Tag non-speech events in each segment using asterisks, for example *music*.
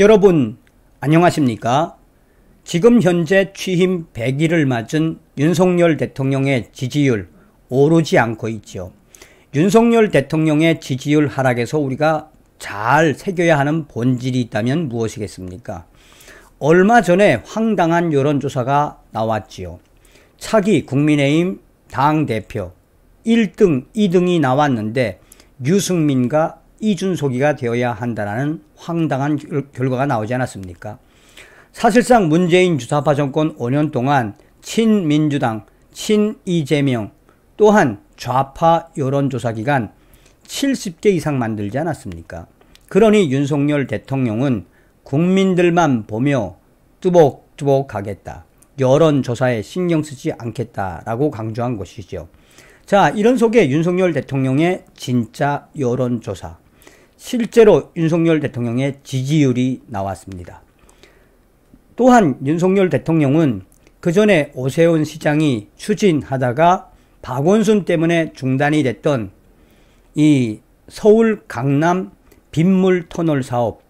여러분, 안녕하십니까? 지금 현재 취임 100일을 맞은 윤석열 대통령의 지지율 오르지 않고 있죠. 윤석열 대통령의 지지율 하락에서 우리가 잘 새겨야 하는 본질이 있다면 무엇이겠습니까? 얼마 전에 황당한 여론조사가 나왔지요. 차기 국민의힘 당대표 1등, 2등이 나왔는데 유승민과 이준석이가 되어야 한다는 황당한 결과가 나오지 않았습니까? 사실상 문재인 주사파 정권 5년 동안 친민주당, 친이재명, 또한 좌파 여론조사기관 70개 이상 만들지 않았습니까? 그러니 윤석열 대통령은 국민들만 보며 뚜벅뚜벅 하겠다. 여론조사에 신경 쓰지 않겠다라고 강조한 것이죠. 자, 이런 속에 윤석열 대통령의 진짜 여론조사. 실제로 윤석열 대통령의 지지율이 나왔습니다. 또한 윤석열 대통령은 그 전에 오세훈 시장이 추진하다가 박원순 때문에 중단이 됐던 이 서울 강남 빗물 터널 사업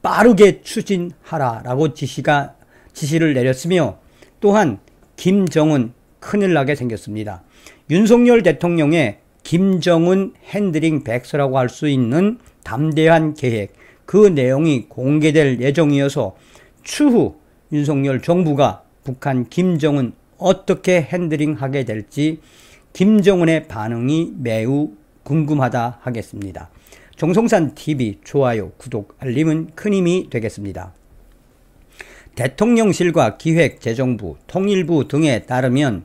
빠르게 추진하라라고 지시가 지시를 내렸으며 또한 김정은 큰일 나게 생겼습니다. 윤석열 대통령의 김정은 핸드링 백서라고 할 수 있는 담대한 계획 그 내용이 공개될 예정이어서 추후 윤석열 정부가 북한 김정은 어떻게 핸드링하게 될지 김정은의 반응이 매우 궁금하다 하겠습니다. 정성산 TV 좋아요, 구독, 알림은 큰 힘이 되겠습니다. 대통령실과 기획재정부, 통일부 등에 따르면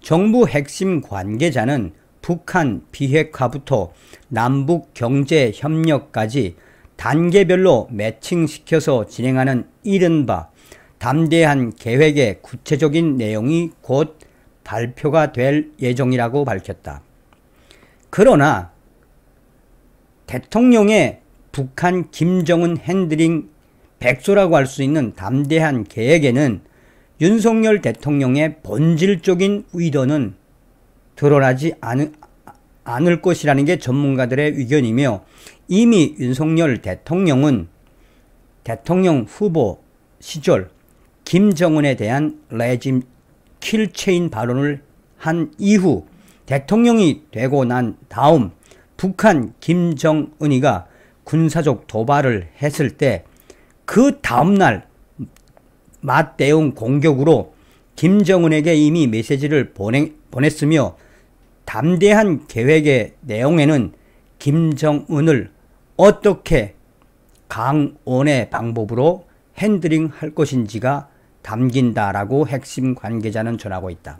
정부 핵심 관계자는 북한 비핵화부터 남북 경제 협력까지 단계별로 매칭시켜서 진행하는 이른바 담대한 계획의 구체적인 내용이 곧 발표가 될 예정이라고 밝혔다. 그러나 대통령의 북한 김정은 핸드링 백소라고 할 수 있는 담대한 계획에는 윤석열 대통령의 본질적인 의도는 드러나지 않을 것이라는 게 전문가들의 의견이며 이미 윤석열 대통령은 대통령 후보 시절 김정은에 대한 레짐 킬체인 발언을 한 이후 대통령이 되고 난 다음 북한 김정은이가 군사적 도발을 했을 때 그 다음날 맞대응 공격으로 김정은에게 이미 메시지를 보내, 보냈으며 담대한 계획의 내용에는 김정은을 어떻게 강원의 방법으로 핸드링 할 것인지가 담긴다라고 핵심 관계자는 전하고 있다.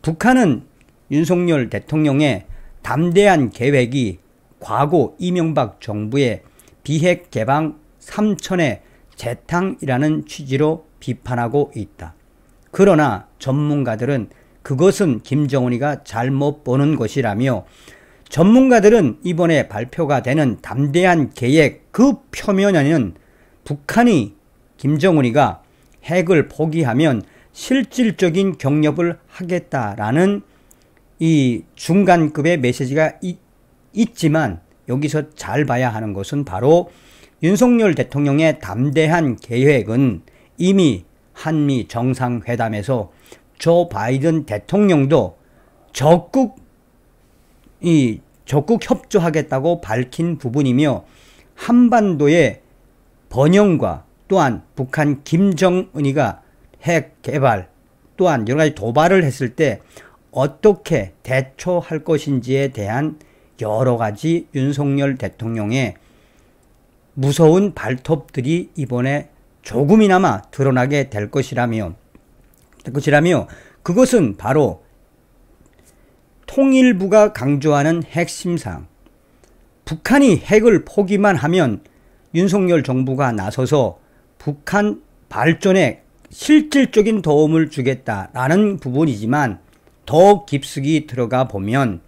북한은 윤석열 대통령의 담대한 계획이 과거 이명박 정부의 비핵 개방 3천의 재탕이라는 취지로 비판하고 있다. 그러나 전문가들은 그것은 김정은이가 잘못 보는 것이라며 전문가들은 이번에 발표가 되는 담대한 계획 그 표면에는 북한이 김정은이가 핵을 포기하면 실질적인 경력을 하겠다라는 이 중간급의 메시지가 이, 있지만 여기서 잘 봐야 하는 것은 바로 윤석열 대통령의 담대한 계획은 이미 한미 정상회담에서 조 바이든 대통령도 적극 이 적극 협조하겠다고 밝힌 부분이며 한반도의 번영과 또한 북한 김정은이가 핵 개발 또한 여러 가지 도발을 했을 때 어떻게 대처할 것인지에 대한 여러 가지 윤석열 대통령의 무서운 발톱들이 이번에 조금이나마 드러나게 될 것이라며 것이라며 그것은 바로 통일부가 강조하는 핵심 상 북한이 핵을 포기만 하면 윤석열 정부가 나서서 북한 발전에 실질적인 도움을 주겠다라는 부분이지만 더 깊숙이 들어가 보면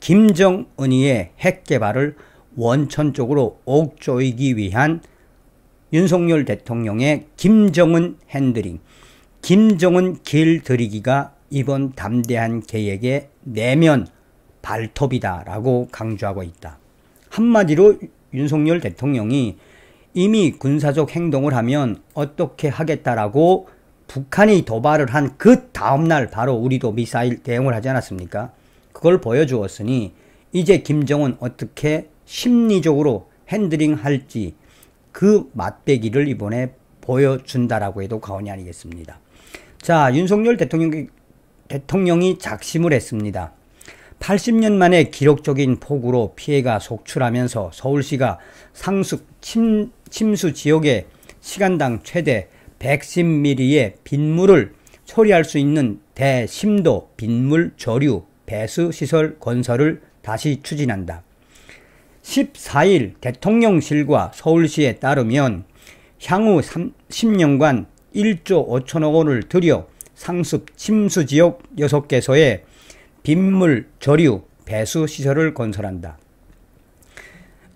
김정은이의 핵 개발을 원천적으로 옥조이기 위한 윤석열 대통령의 김정은 핸들링 김정은 길들이기가 이번 담대한 계획의 내면 발톱이다라고 강조하고 있다. 한마디로 윤석열 대통령이 이미 군사적 행동을 하면 어떻게 하겠다라고 북한이 도발을 한 그 다음날 바로 우리도 미사일 대응을 하지 않았습니까? 그걸 보여주었으니 이제 김정은 어떻게 심리적으로 핸드링 할지 그 맛배기를 이번에 보여준다라고 해도 과언이 아니겠습니다. 자, 윤석열 대통령, 대통령이 작심을 했습니다. 80년 만에 기록적인 폭우로 피해가 속출하면서 서울시가 상습 침, 침수 지역에 시간당 최대 110mm의 빗물을 처리할 수 있는 대심도 빗물 저류 배수시설 건설을 다시 추진한다. 14일 대통령실과 서울시에 따르면 향후 30년간 1조 5천억 원을 들여 상습 침수 지역 6개소에 빗물, 저류, 배수 시설을 건설한다.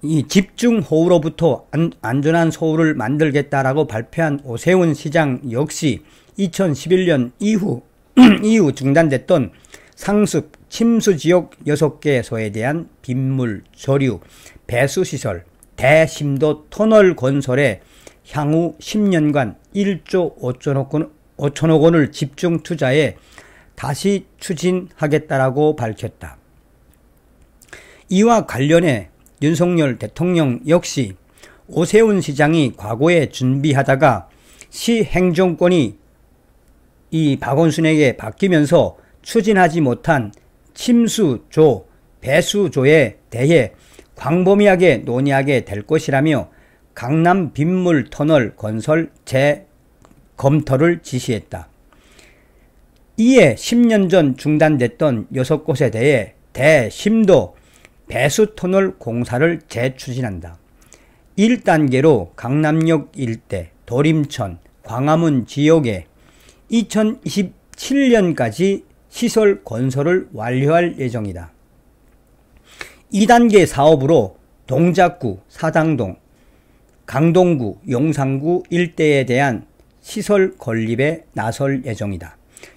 이 집중 호우로부터 안, 전한 서울을 만들겠다라고 발표한 오세훈 시장 역시 2011년 이후 *clears throat* 이후 중단됐던 상습 침수 지역 6개소에 대한 빗물, 저류, 배수 시설, 대심도 터널 건설에 향후 10년간 1조 5천억, 원, 을 집중 투자해 다시 추진하겠다라고 밝혔다. 이와 관련해 윤석열 대통령 역시 오세훈 시장이 과거에 준비하다가 시 행정권이 이 박원순에게 바뀌면서 추진하지 못한 침수조, 배수조에 대해 광범위하게 논의하게 될 것이라며 강남 빗물 터널 건설 재검토를 지시했다. 이에 10년 전 중단됐던 6곳에 대해 대심도 배수터널 공사를 재추진한다. 1단계로 강남역 일대, 도림천, 광화문 지역에 2027년까지 시설 건설을 완료할 예정이다. 2단계 사업으로 동작구, 사당동, 강동구, 용산구 일대에 대한 시설 건립에 나설 예정이다.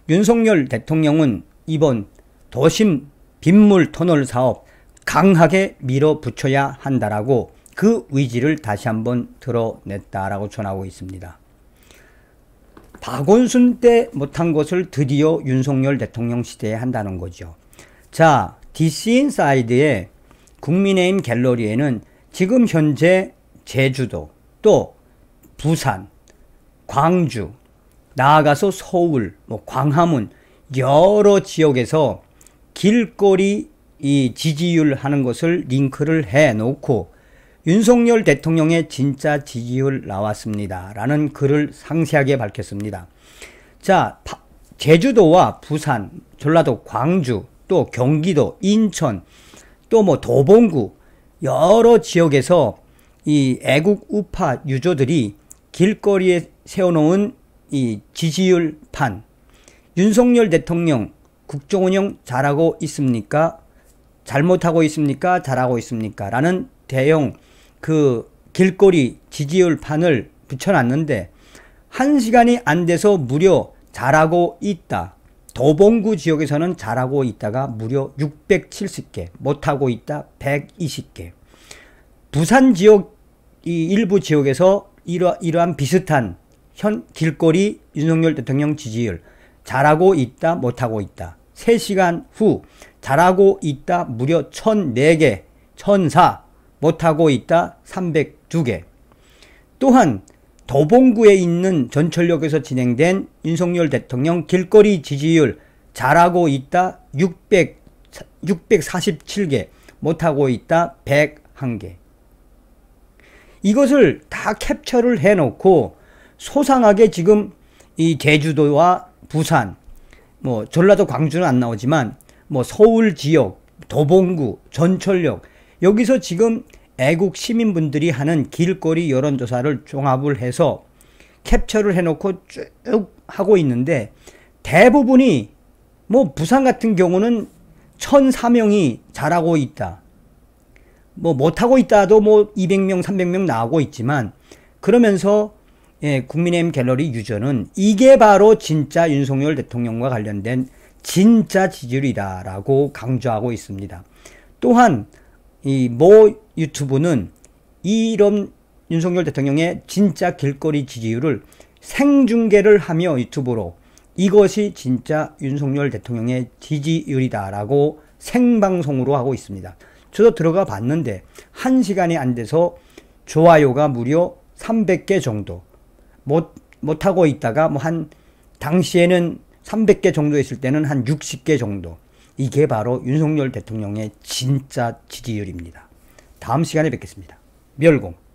윤석열 대통령은 이번 도심 빗물 터널 사업 강하게 밀어붙여야 한다라고 그 의지를 다시 한번 드러냈다라고 전하고 있습니다. 박원순 때 못한 것을 드디어 윤석열 대통령 시대에 한다는 거죠. 자, DC 인사이드의 국민의힘 갤러리에는 지금 현재 제주도, 또 부산, 광주, 나아가서 서울, 뭐 광화문 여러 지역에서 길거리 이 지지율 하는 것을 링크를 해 놓고 윤석열 대통령의 진짜 지지율 나왔습니다. 라는 글을 상세하게 밝혔습니다. 자, 제주도와 부산, 전라도 광주, 또 경기도, 인천, 또 뭐 도봉구 여러 지역에서 이 애국 우파 유조들이 길거리에 세워놓은 이 지지율 판 윤석열 대통령 국정 운영 잘하고 있습니까? 잘못하고 있습니까? 잘하고 있습니까? 라는 대형 그 길거리 지지율 판을 붙여놨는데 한 시간이 안 돼서 무려 잘하고 있다. 도봉구 지역에서는 잘하고 있다가 무려 670개, 못하고 있다 120개. 부산 지역 이 일부 지역에서 이러, 이러한 비슷한 현 길거리 윤석열 대통령 지지율 잘하고 있다 못하고 있다 3시간 후 잘하고 있다 무려 1004개 1004 못하고 있다 302개 또한 도봉구에 있는 전철역에서 진행된 윤석열 대통령 길거리 지지율 잘하고 있다 600, 647개 못하고 있다 101개 이것을 다 캡처를 해놓고 소상하게 지금 이 제주도와 부산, 뭐 전라도 광주는 안 나오지만 뭐 서울 지역, 도봉구, 전철역 여기서 지금 애국 시민분들이 하는 길거리 여론조사를 종합을 해서 캡처를 해놓고 쭉 하고 있는데 대부분이 뭐 부산 같은 경우는 1,004명이 잘하고 있다. 뭐 못하고 있다도 뭐 200명, 300명 나오고 있지만 그러면서 예, 국민의힘 갤러리 유저는 이게 바로 진짜 윤석열 대통령과 관련된 진짜 지지율이다라고 강조하고 있습니다. 또한 이모 유튜브는 이런 윤석열 대통령의 진짜 길거리 지지율을 생중계를 하며 유튜브로 이것이 진짜 윤석열 대통령의 지지율이다라고 생방송으로 하고 있습니다. 저도 들어가 봤는데 1시간이 안 돼서 좋아요가 무려 300개 정도 못, 못하고 있다가 뭐 한 당시에는 300개 정도 있을 때는 한 60개 정도 이게 바로 윤석열 대통령의 진짜 지지율입니다. 다음 시간에 뵙겠습니다. 멸공